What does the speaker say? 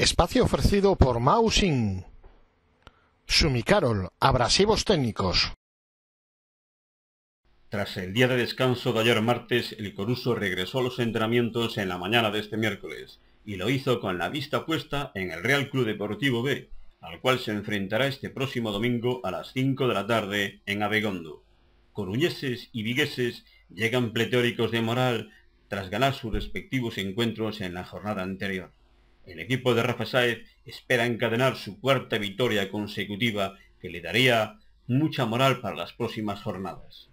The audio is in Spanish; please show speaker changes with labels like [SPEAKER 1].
[SPEAKER 1] Espacio ofrecido por Sumi Sumicarol, abrasivos técnicos.
[SPEAKER 2] Tras el día de descanso de ayer martes, el Coruso regresó a los entrenamientos en la mañana de este miércoles, y lo hizo con la vista puesta en el Real Club Deportivo B, al cual se enfrentará este próximo domingo a las 5 de la tarde en Abegondo. Coruñeses y vigueses llegan pleteóricos de moral tras ganar sus respectivos encuentros en la jornada anterior el equipo de Rafa Saez espera encadenar su cuarta victoria consecutiva que le daría mucha moral para las próximas jornadas.